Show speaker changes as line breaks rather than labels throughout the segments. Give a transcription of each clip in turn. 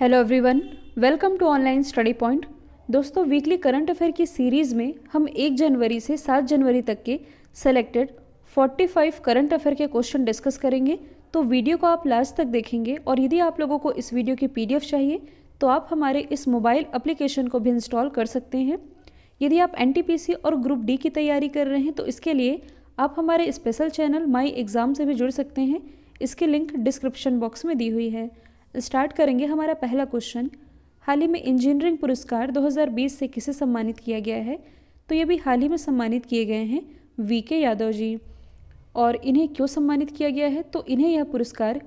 hello everyone welcome to online study point दोस्तों weekly current affair की series में हम एक जनवरी से सात जनवरी तक के सेलेक्टेड 45 करंट अफेयर के क्वेश्चन डिस्कस करेंगे तो वीडियो को आप लास्ट तक देखेंगे और यदि आप लोगों को इस वीडियो की पीडीएफ चाहिए तो आप हमारे इस मोबाइल अप्लीकेशन को भी इंस्टॉल कर सकते हैं यदि आप एन और ग्रुप डी की तैयारी कर रहे हैं तो इसके लिए आप हमारे स्पेशल चैनल माई एग्ज़ाम से भी जुड़ सकते हैं इसकी लिंक डिस्क्रिप्शन बॉक्स में दी हुई है स्टार्ट करेंगे हमारा पहला क्वेश्चन हाल ही में इंजीनियरिंग पुरस्कार 2020 से किसे सम्मानित किया गया है तो ये भी हाल ही में सम्मानित किए गए हैं वी के यादव जी और इन्हें क्यों सम्मानित किया गया है तो इन्हें यह पुरस्कार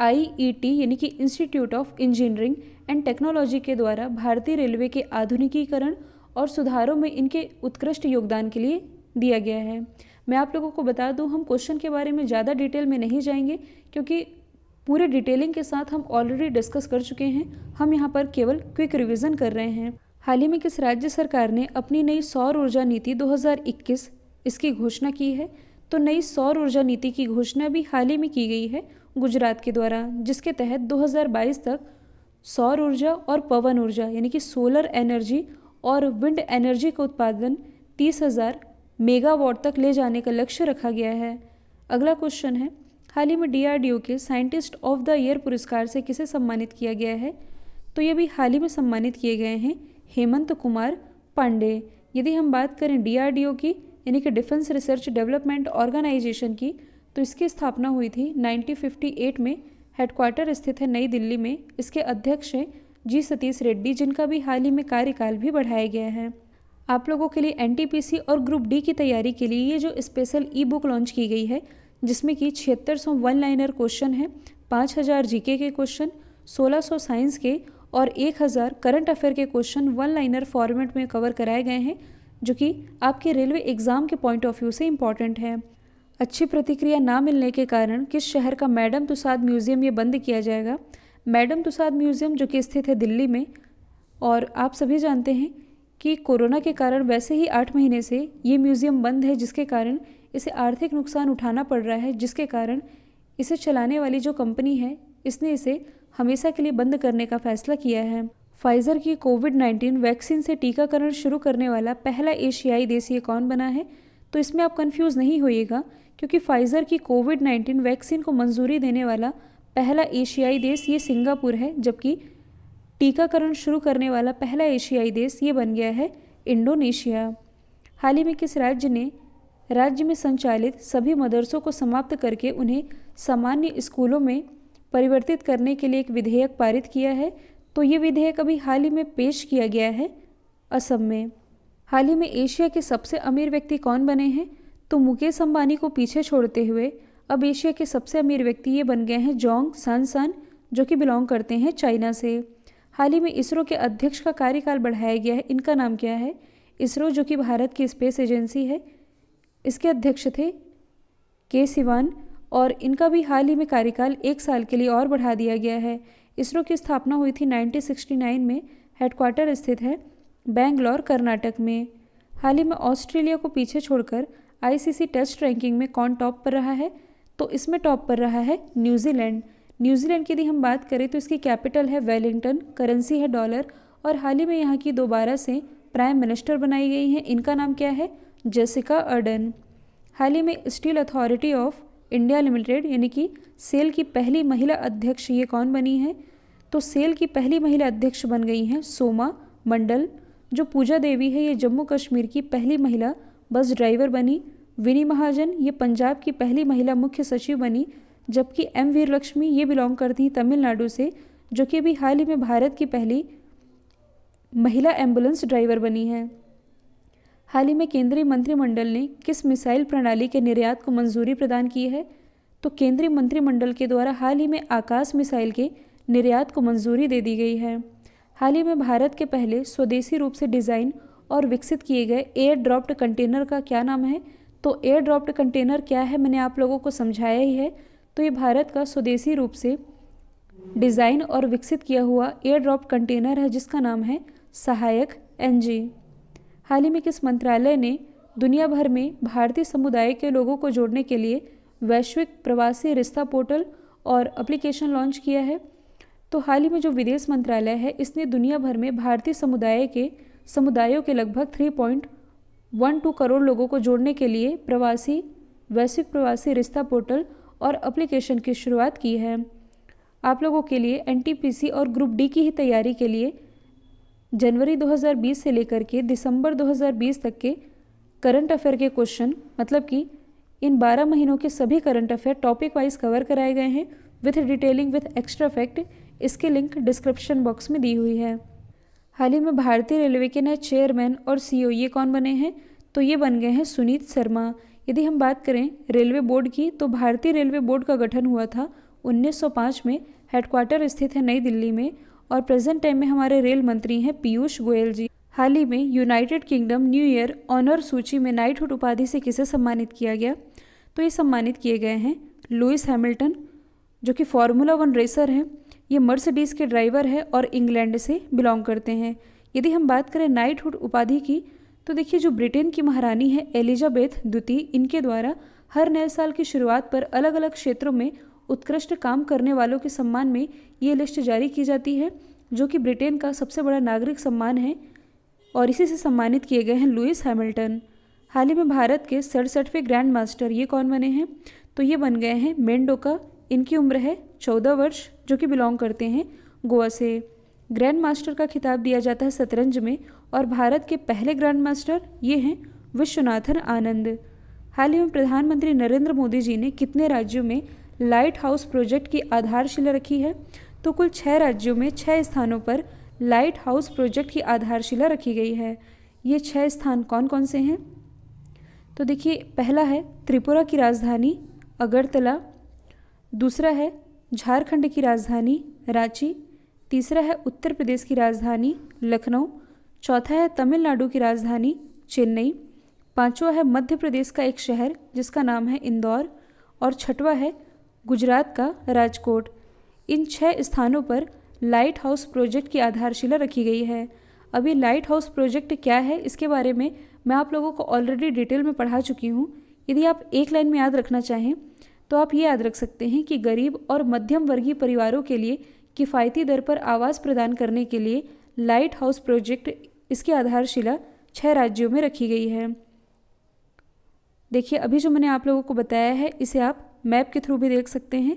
आईईटी यानी कि institute of engineering and technology के द्वारा भारतीय रेलवे के आधुनिकीकरण और सुधारों में इनके उत्कृष्ट योगदान के लिए दिया गया है मैं आप लोगों को बता दूं हम क्वेश्चन के बारे में ज़्यादा डिटेल में नहीं जाएंगे क्योंकि पूरे डिटेलिंग के साथ हम ऑलरेडी डिस्कस कर चुके हैं हम यहाँ पर केवल क्विक रिविज़न कर रहे हैं हाल ही में किस राज्य सरकार ने अपनी नई सौर ऊर्जा नीति 2021 इसकी घोषणा की है तो नई सौर ऊर्जा नीति की घोषणा भी हाल ही में की गई है गुजरात के द्वारा जिसके तहत 2022 तक सौर ऊर्जा और पवन ऊर्जा यानी कि सोलर एनर्जी और विंड एनर्जी का उत्पादन तीस हज़ार मेगावाट तक ले जाने का लक्ष्य रखा गया है अगला क्वेश्चन है हाल ही में डी के साइंटिस्ट ऑफ द ईयर पुरस्कार से किसे सम्मानित किया गया है तो ये भी हाल ही में सम्मानित किए गए हैं हेमंत कुमार पांडे यदि हम बात करें डी की यानी कि डिफेंस रिसर्च डेवलपमेंट ऑर्गेनाइजेशन की तो इसकी स्थापना हुई थी 1958 में हेडक्वार्टर स्थित है नई दिल्ली में इसके अध्यक्ष हैं जी सतीश रेड्डी जिनका भी हाल ही में कार्यकाल भी बढ़ाया गया है आप लोगों के लिए एनटीपीसी और ग्रुप डी की तैयारी के लिए ये जो स्पेशल ई बुक लॉन्च की गई है जिसमें कि छिहत्तर सौ वन लाइनर क्वेश्चन हैं पाँच हज़ार जी के क्वेश्चन सोलह सौ साइंस के और एक हज़ार करंट अफेयर के क्वेश्चन वन लाइनर फॉर्मेट में कवर कराए गए हैं जो कि आपके रेलवे एग्ज़ाम के पॉइंट ऑफ व्यू से इम्पॉर्टेंट है अच्छी प्रतिक्रिया ना मिलने के कारण किस शहर का मैडम तुसाद म्यूज़ियम ये बंद किया जाएगा मैडम तुसाद म्यूज़ियम जो कि स्थित है दिल्ली में और आप सभी जानते हैं कि कोरोना के कारण वैसे ही आठ महीने से ये म्यूज़ियम बंद है जिसके कारण इसे आर्थिक नुकसान उठाना पड़ रहा है जिसके कारण इसे चलाने वाली जो कंपनी है इसने इसे हमेशा के लिए बंद करने का फैसला किया है फाइजर की कोविड 19 वैक्सीन से टीकाकरण शुरू करने वाला पहला एशियाई देश ये कौन बना है तो इसमें आप कंफ्यूज नहीं होइएगा क्योंकि फाइजर की कोविड 19 वैक्सीन को मंजूरी देने वाला पहला एशियाई देश ये सिंगापुर है जबकि टीकाकरण शुरू करने वाला पहला एशियाई देश ये बन गया है इंडोनेशिया हाल ही में किस राज्य ने राज्य में संचालित सभी मदरसों को समाप्त करके उन्हें सामान्य स्कूलों में परिवर्तित करने के लिए एक विधेयक पारित किया है तो ये विधेयक अभी हाल ही में पेश किया गया है असम में हाल ही में एशिया के सबसे अमीर व्यक्ति कौन बने हैं तो मुकेश अंबानी को पीछे छोड़ते हुए अब एशिया के सबसे अमीर व्यक्ति ये बन गए हैं जोंग सन जो कि बिलोंग करते हैं चाइना से हाल ही में इसरो के अध्यक्ष का कार्यकाल बढ़ाया गया है इनका नाम क्या है इसरो जो कि भारत की स्पेस एजेंसी है इसके अध्यक्ष थे के सिवान और इनका भी हाल ही में कार्यकाल एक साल के लिए और बढ़ा दिया गया है इसरो की स्थापना हुई थी 1969 में हेडक्वार्टर स्थित है बेंगलोर कर्नाटक में हाल ही में ऑस्ट्रेलिया को पीछे छोड़कर आईसीसी टेस्ट रैंकिंग में कौन टॉप पर रहा है तो इसमें टॉप पर रहा है न्यूजीलैंड न्यूजीलैंड की यदि हम बात करें तो इसकी कैपिटल है वेलिंगटन करेंसी है डॉलर और हाल ही में यहाँ की दोबारा से प्राइम मिनिस्टर बनाई गई हैं इनका नाम क्या है जेसिका अर्डन हाल ही में Steel Authority of India Limited यानी कि सेल की पहली महिला अध्यक्ष ये कौन बनी है तो सेल की पहली महिला अध्यक्ष बन गई हैं सोमा मंडल जो पूजा देवी है ये जम्मू कश्मीर की पहली महिला बस ड्राइवर बनी विनी महाजन ये पंजाब की पहली महिला मुख्य सचिव बनी जबकि एम वीर लक्ष्मी ये बिलोंग करती हैं तमिलनाडु से जो कि अभी हाल ही में भारत की पहली महिला एम्बुलेंस ड्राइवर बनी है हाल ही में केंद्रीय मंत्रिमंडल ने किस मिसाइल प्रणाली के निर्यात को मंजूरी प्रदान की है तो केंद्रीय मंत्रिमंडल के द्वारा हाल ही में आकाश मिसाइल के निर्यात को मंजूरी दे दी गई है हाल ही में भारत के पहले स्वदेशी रूप से डिज़ाइन और विकसित किए गए एयर ड्रॉप्ड कंटेनर का क्या नाम है तो एयर ड्रॉप्ड कंटेनर क्या है मैंने आप लोगों को समझाया ही है तो ये भारत का स्वदेशी रूप से डिज़ाइन और विकसित किया हुआ एयर ड्रॉप कंटेनर है जिसका नाम है सहायक एनजी हाल ही में किस मंत्रालय ने दुनिया भर में भारतीय समुदाय के लोगों को जोड़ने के लिए वैश्विक प्रवासी रिश्ता पोर्टल और एप्लीकेशन लॉन्च किया है तो हाल ही में जो विदेश मंत्रालय है इसने दुनिया भर में भारतीय समुदाय के समुदायों के लगभग three point one two crore लोगों को जोड़ने के लिए प्रवासी वैश्विक प्रवासी रिश्ता पोर्टल और एप्लीकेशन की शुरुआत की है आप लोगों के लिए एन और ग्रुप डी की ही तैयारी के लिए जनवरी 2020 से लेकर के दिसंबर 2020 तक के करंट अफेयर के क्वेश्चन मतलब कि इन 12 महीनों के सभी current affair topic wise cover कराए गए हैं with detailing with extra fact इसके लिंक डिस्क्रिप्शन बॉक्स में दी हुई है हाल ही में भारतीय रेलवे के नए चेयरमैन और सी e ये कौन बने हैं तो ये बन गए हैं सुनीत शर्मा यदि हम बात करें रेलवे बोर्ड की तो भारतीय रेलवे बोर्ड का गठन हुआ था 1905 में हेडक्वार्टर स्थित है नई दिल्ली में और प्रेजेंट टाइम में हमारे रेल मंत्री हैं पीयूष गोयल जी हाल ही में United Kingdom New Year honour सूची में नाइटहुड उपाधि से किसे सम्मानित किया गया तो ये सम्मानित किए गए हैं लुइस हैमिल्टन जो कि फार्मूला वन रेसर हैं ये मर्सिडीज़ के ड्राइवर है और इंग्लैंड से बिलोंग करते हैं यदि हम बात करें नाइटहुड उपाधि की तो देखिए जो ब्रिटेन की महारानी है एलिजाबेथ द्वितीय इनके द्वारा हर नए साल की शुरुआत पर अलग अलग क्षेत्रों में उत्कृष्ट काम करने वालों के सम्मान में ये लिस्ट जारी की जाती है जो कि ब्रिटेन का सबसे बड़ा नागरिक सम्मान है और इसी से सम्मानित किए गए हैं लुइस हैमिल्टन हाल ही में भारत के सड़सठवें ग्रैंड मास्टर ये कौन बने हैं तो ये बन गए हैं का इनकी उम्र है चौदह वर्ष जो कि बिलोंग करते हैं गोवा से ग्रैंड मास्टर का खिताब दिया जाता है शतरंज में और भारत के पहले ग्रैंड मास्टर ये हैं विश्वनाथन आनंद हाल ही में प्रधानमंत्री नरेंद्र मोदी जी ने कितने राज्यों में लाइट हाउस प्रोजेक्ट की आधारशिला रखी है तो कुल छः राज्यों में छः स्थानों पर लाइट हाउस प्रोजेक्ट की आधारशिला रखी गई है ये छः स्थान कौन कौन से हैं तो देखिए पहला है त्रिपुरा की राजधानी अगरतला दूसरा है झारखंड की राजधानी रांची तीसरा है उत्तर प्रदेश की राजधानी लखनऊ चौथा है तमिलनाडु की राजधानी चेन्नई पांचवा है मध्य प्रदेश का एक शहर जिसका नाम है इंदौर और छठवा है गुजरात का राजकोट इन छः स्थानों पर लाइट हाउस प्रोजेक्ट की आधारशिला रखी गई है अभी लाइट हाउस प्रोजेक्ट क्या है इसके बारे में मैं आप लोगों को ऑलरेडी डिटेल में पढ़ा चुकी हूँ यदि आप एक लाइन में याद रखना चाहें तो आप ये याद रख सकते हैं कि गरीब और मध्यम वर्गीय परिवारों के लिए किफ़ायती दर पर आवास प्रदान करने के लिए लाइट हाउस प्रोजेक्ट इसकी आधारशिला छः राज्यों में रखी गई है देखिए अभी जो मैंने आप लोगों को बताया है इसे आप मैप के थ्रू भी देख सकते हैं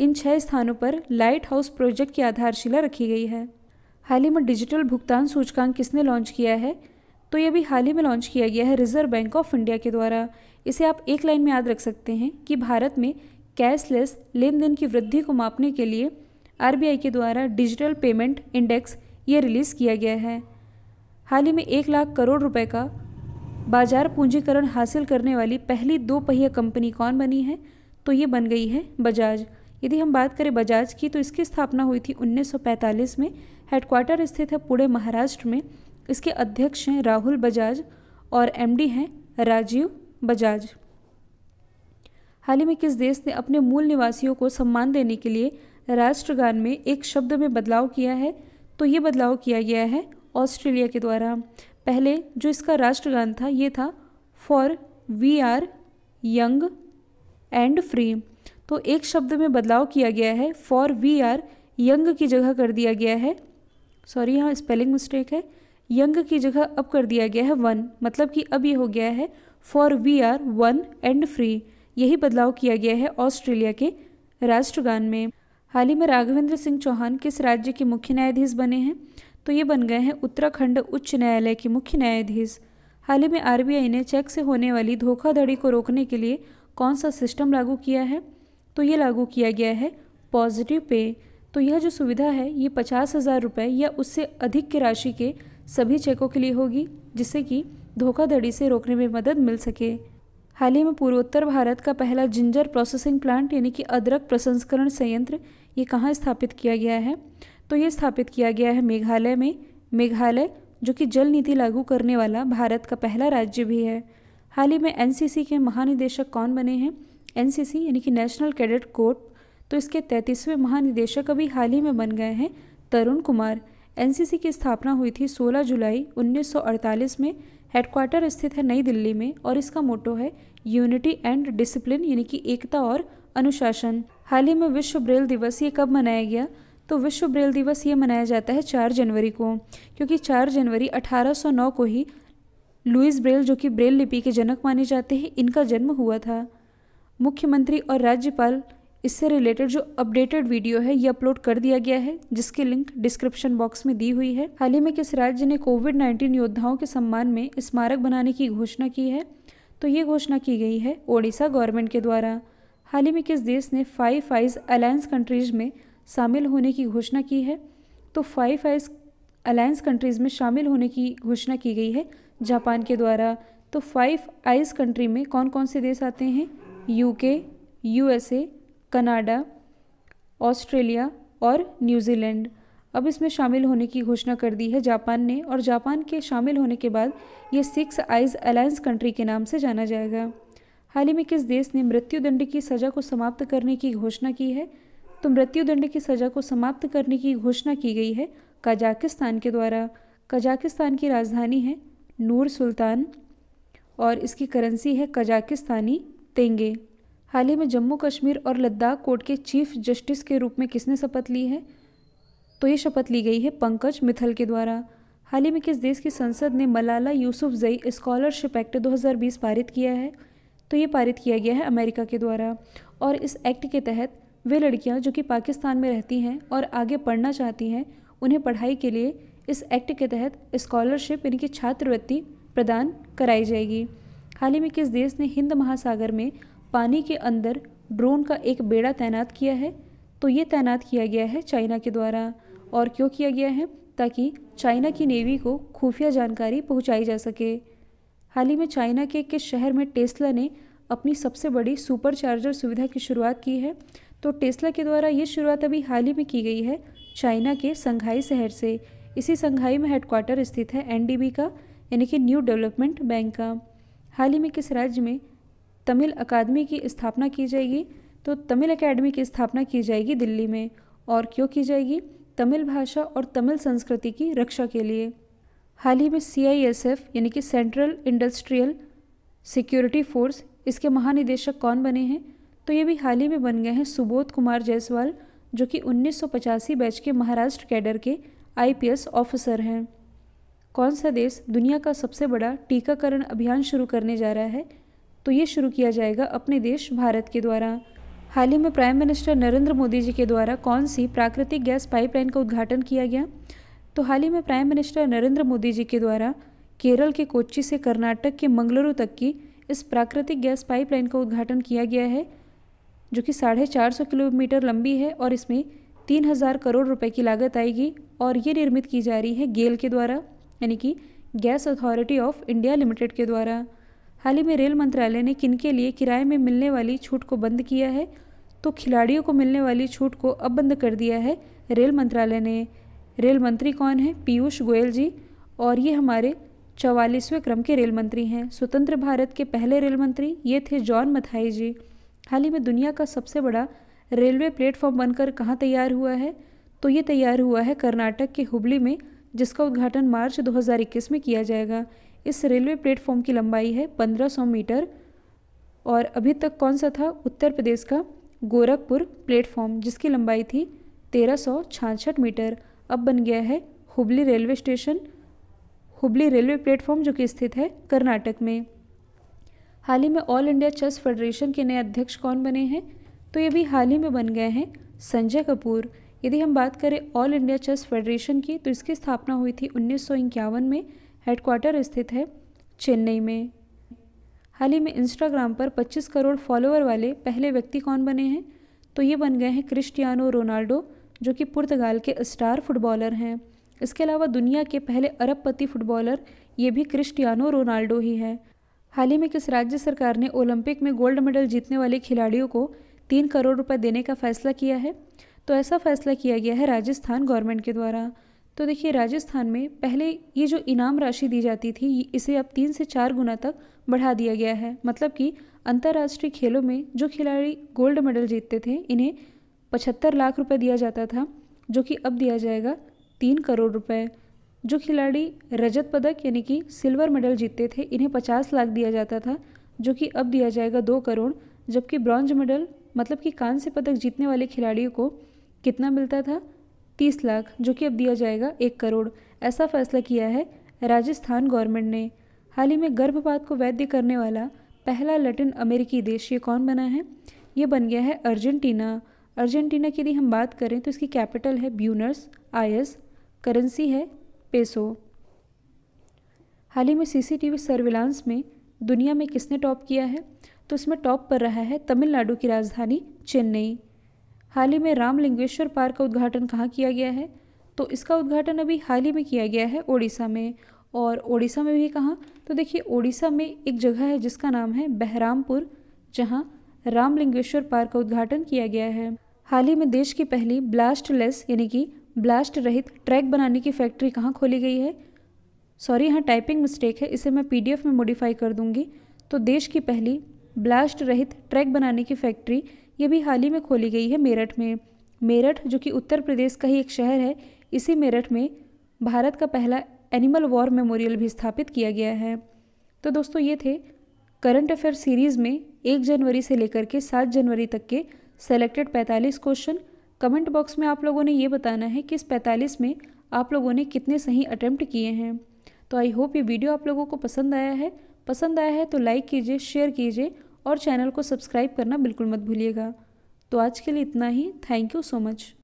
इन छः स्थानों पर लाइट हाउस प्रोजेक्ट की आधारशिला रखी गई है हाल ही में डिजिटल भुगतान सूचकांक किसने लॉन्च किया है तो ये भी हाल ही में लॉन्च किया गया है रिजर्व बैंक ऑफ इंडिया के द्वारा इसे आप एक लाइन में याद रख सकते हैं कि भारत में कैशलेस लेन देन की वृद्धि को मापने के लिए आर के द्वारा डिजिटल पेमेंट इंडेक्स ये रिलीज़ किया गया है हाल ही में एक लाख करोड़ रुपए का बाजार पूंजीकरण हासिल करने वाली पहली दो पहिया कंपनी कौन बनी है तो ये बन गई है बजाज यदि हम बात करें बजाज की तो इसकी स्थापना हुई थी 1945 में हेडक्वार्टर स्थित है पुणे महाराष्ट्र में इसके अध्यक्ष हैं राहुल बजाज और एमडी हैं राजीव बजाज हाल ही में किस देश ने अपने मूल निवासियों को सम्मान देने के लिए राष्ट्रगान में एक शब्द में बदलाव किया है तो ये बदलाव किया गया है ऑस्ट्रेलिया के द्वारा पहले जो इसका राष्ट्रगान था ये था for we are young and free तो एक शब्द में बदलाव किया गया है फॉर वी आर यंग की जगह कर दिया गया है सॉरी यहाँ स्पेलिंग मिस्टेक है यंग की जगह अब कर दिया गया है वन मतलब कि अब ये हो गया है for we are one and free यही बदलाव किया गया है ऑस्ट्रेलिया के राष्ट्रगान में हाल ही में राघवेंद्र सिंह चौहान किस राज्य के मुख्य न्यायाधीश बने हैं तो ये बन गए हैं उत्तराखंड उच्च न्यायालय के मुख्य न्यायाधीश हाल ही में आरबीआई ने चेक से होने वाली धोखाधड़ी को रोकने के लिए कौन सा सिस्टम लागू किया है तो ये लागू किया गया है पॉजिटिव पे तो यह जो सुविधा है ये पचास हज़ार रुपये या उससे अधिक की राशि के सभी चेकों के लिए होगी जिससे कि धोखाधड़ी से रोकने में मदद मिल सके हाल ही में पूर्वोत्तर भारत का पहला जिंजर प्रोसेसिंग प्लांट यानी कि अदरक प्रसंस्करण संयंत्र ये कहाँ स्थापित किया गया है तो ये स्थापित किया गया है मेघालय में मेघालय जो कि जल नीति लागू करने वाला भारत का पहला राज्य भी है हाल ही में एनसीसी के महानिदेशक कौन बने हैं एनसीसी यानी कि नेशनल कैडेट कोर्ट तो इसके तैंतीसवें महानिदेशक अभी हाल ही में बन गए हैं तरुण कुमार एनसीसी की स्थापना हुई थी 16 जुलाई 1948 में हेडक्वार्टर स्थित है नई दिल्ली में और इसका मोटो है यूनिटी एंड डिसिप्लिन यानी कि एकता और अनुशासन हाल ही में विश्व ब्रेल दिवस ये कब मनाया गया तो विश्व ब्रेल दिवस ये मनाया जाता है चार जनवरी को क्योंकि चार जनवरी 1809 को ही लुइस ब्रेल जो कि ब्रेल लिपि के जनक माने जाते हैं इनका जन्म हुआ था मुख्यमंत्री और राज्यपाल इससे रिलेटेड जो अपडेटेड वीडियो है ये अपलोड कर दिया गया है जिसकी लिंक डिस्क्रिप्शन बॉक्स में दी हुई है हाल ही में किस राज्य ने कोविड नाइन्टीन योद्धाओं के सम्मान में स्मारक बनाने की घोषणा की है तो ये घोषणा की गई है ओडिशा गवर्नमेंट के द्वारा हाल ही में किस देश ने फाइव फाइज अलायंस कंट्रीज में शामिल होने की घोषणा की है तो फाइव आइज अलायंस कंट्रीज़ में शामिल होने की घोषणा की गई है जापान के द्वारा तो फाइव आइज कंट्री में कौन कौन से देश आते हैं यूके यूएसए कनाडा ऑस्ट्रेलिया और न्यूजीलैंड अब इसमें शामिल होने की घोषणा कर दी है जापान ने और जापान के शामिल होने के बाद ये सिक्स आइज अलायंस कंट्री के नाम से जाना जाएगा हाल ही में किस देश ने मृत्युदंड की सज़ा को समाप्त करने की घोषणा की है तो मृत्युदंड की सज़ा को समाप्त करने की घोषणा की गई है कजाकिस्तान के द्वारा कजाकिस्तान की राजधानी है नूर सुल्तान और इसकी करेंसी है कजाकिस्तानी तेंगे हाल ही में जम्मू कश्मीर और लद्दाख कोर्ट के चीफ जस्टिस के रूप में किसने शपथ ली है तो ये शपथ ली गई है पंकज मिथल के द्वारा हाल ही में किस देश की संसद ने मलाला जई स्कॉलरशिप एक्ट 2020 पारित किया है तो ये पारित किया गया है अमेरिका के द्वारा और इस एक्ट के तहत वे लड़कियां जो कि पाकिस्तान में रहती हैं और आगे पढ़ना चाहती हैं उन्हें पढ़ाई के लिए इस एक्ट के तहत स्कॉलरशिप यानी कि छात्रवृत्ति प्रदान कराई जाएगी हाल ही में किस देश ने हिंद महासागर में पानी के अंदर ड्रोन का एक बेड़ा तैनात किया है तो ये तैनात किया गया है चाइना के द्वारा और क्यों किया गया है ताकि चाइना की नेवी को खुफिया जानकारी पहुंचाई जा सके हाल ही में चाइना के किस शहर में टेस्ला ने अपनी सबसे बड़ी सुपर चार्जर सुविधा की शुरुआत की है तो टेस्ला के द्वारा ये शुरुआत अभी हाल ही में की गई है चाइना के संघाई शहर से इसी संघाई में हेडक्वार्टर स्थित है एन का यानी कि न्यू डेवलपमेंट बैंक का हाल ही में किस राज्य में तमिल अकादमी की स्थापना की जाएगी तो तमिल अकेडमी की स्थापना की जाएगी दिल्ली में और क्यों की जाएगी तमिल भाषा और तमिल संस्कृति की रक्षा के लिए हाल ही में सी यानी कि सेंट्रल इंडस्ट्रियल सिक्योरिटी फोर्स इसके महानिदेशक कौन बने हैं तो ये भी हाल ही में बन गए हैं सुबोध कुमार जायसवाल जो कि उन्नीस बैच के महाराष्ट्र कैडर के आईपीएस ऑफिसर हैं कौन सा देश दुनिया का सबसे बड़ा टीकाकरण अभियान शुरू करने जा रहा है तो ये शुरू किया जाएगा अपने देश भारत के द्वारा हाल ही में प्राइम मिनिस्टर नरेंद्र मोदी जी के द्वारा कौन सी प्राकृतिक गैस पाइपलाइन का उद्घाटन किया गया तो हाल ही में प्राइम मिनिस्टर नरेंद्र मोदी जी के द्वारा केरल के कोच्चि से कर्नाटक के मंगलुरु तक की इस प्राकृतिक गैस पाइपलाइन का उद्घाटन किया गया है जो कि साढ़े चार सौ किलोमीटर लंबी है और इसमें तीन हज़ार करोड़ रुपए की लागत आएगी और ये निर्मित की जा रही है गेल के द्वारा यानी कि gas authority of India limited के द्वारा हाल ही में रेल मंत्रालय ने किन के लिए किराए में मिलने वाली छूट को बंद किया है तो खिलाड़ियों को मिलने वाली छूट को अब बंद कर दिया है रेल मंत्रालय ने रेल मंत्री कौन है पीयूष गोयल जी और ये हमारे चवालीसवें क्रम के रेल मंत्री हैं स्वतंत्र भारत के पहले रेल मंत्री ये थे जॉन मथाई जी हाल ही में दुनिया का सबसे बड़ा रेलवे प्लेटफॉर्म बनकर कहाँ तैयार हुआ है तो ये तैयार हुआ है कर्नाटक के हुबली में जिसका उद्घाटन मार्च 2021 में किया जाएगा इस रेलवे प्लेटफॉर्म की लंबाई है 1500 मीटर और अभी तक कौन सा था उत्तर प्रदेश का गोरखपुर प्लेटफॉर्म जिसकी लंबाई थी तेरह मीटर अब बन गया है Hubli railway station Hubli railway platform जो कि स्थित है कर्नाटक में हाल ही में ऑल इंडिया चेस फेडरेशन के नए अध्यक्ष कौन बने हैं तो ये भी हाल ही में बन गए हैं संजय कपूर यदि हम बात करें ऑल इंडिया चेस फेडरेशन की तो इसकी स्थापना हुई थी उन्नीस में हेडक्वार्टर स्थित है चेन्नई में हाल ही में इंस्टाग्राम पर 25 करोड़ फॉलोअर वाले पहले व्यक्ति कौन बने हैं तो ये बन गए हैं क्रिस्टियानो रोनाल्डो जो कि पुर्तगाल के स्टार फुटबॉलर हैं इसके अलावा दुनिया के पहले अरबपति फुटबॉलर ये भी क्रिस्टियानो रोनाल्डो ही हैं हाल ही में किस राज्य सरकार ने ओलंपिक में गोल्ड मेडल जीतने वाले खिलाड़ियों को तीन करोड़ रुपए देने का फैसला किया है तो ऐसा फैसला किया गया है राजस्थान गवर्नमेंट के द्वारा तो देखिए राजस्थान में पहले ये जो इनाम राशि दी जाती थी इसे अब तीन से चार गुना तक बढ़ा दिया गया है मतलब कि अंतर्राष्ट्रीय खेलों में जो खिलाड़ी गोल्ड मेडल जीतते थे इन्हें पचहत्तर लाख रुपये दिया जाता था जो कि अब दिया जाएगा तीन करोड़ रुपये जो खिलाड़ी रजत पदक यानी कि सिल्वर मेडल जीतते थे इन्हें पचास लाख दिया जाता था जो कि अब दिया जाएगा दो करोड़ जबकि ब्रॉन्ज मेडल मतलब कि कांस्य पदक जीतने वाले खिलाड़ियों को कितना मिलता था तीस लाख जो कि अब दिया जाएगा एक करोड़ ऐसा फैसला किया है राजस्थान गवर्नमेंट ने हाल ही में गर्भपात को वैध करने वाला पहला लैटिन अमेरिकी देश ये कौन बना है ये बन गया है अर्जेंटीना अर्जेंटीना की यदि हम बात करें तो इसकी कैपिटल है ब्यूनर्स आयस करेंसी है पेश हो हाल ही में सीसीटीवी सर्विलांस में दुनिया में किसने टॉप किया है तो इसमें टॉप पर रहा है तमिलनाडु की राजधानी चेन्नई हाल ही में रामलिंगेश्वर पार्क का उद्घाटन कहाँ किया गया है तो इसका उद्घाटन अभी हाल ही में किया गया है ओडिशा में और ओडिशा में भी कहाँ तो देखिए ओडिशा में एक जगह है जिसका नाम है बहरामपुर जहाँ रामलिंगेश्वर पार्क का उद्घाटन किया गया है हाल ही में देश की पहली ब्लास्टलेस यानी कि ब्लास्ट रहित ट्रैक बनाने की फैक्ट्री कहाँ खोली गई है सॉरी यहाँ टाइपिंग मिस्टेक है इसे मैं पीडीएफ में मॉडिफाई कर दूंगी तो देश की पहली ब्लास्ट रहित ट्रैक बनाने की फैक्ट्री ये भी हाल ही में खोली गई है मेरठ में मेरठ जो कि उत्तर प्रदेश का ही एक शहर है इसी मेरठ में भारत का पहला एनिमल वॉर मेमोरियल भी स्थापित किया गया है तो दोस्तों ये थे करंट अफेयर सीरीज़ में एक जनवरी से लेकर के सात जनवरी तक के सेलेक्टेड पैंतालीस क्वेश्चन कमेंट बॉक्स में आप लोगों ने ये बताना है कि इस पैंतालीस में आप लोगों ने कितने सही अटैम्प्ट किए हैं तो आई होप ये वीडियो आप लोगों को पसंद आया है पसंद आया है तो लाइक कीजिए शेयर कीजिए और चैनल को सब्सक्राइब करना बिल्कुल मत भूलिएगा तो आज के लिए इतना ही थैंक यू सो मच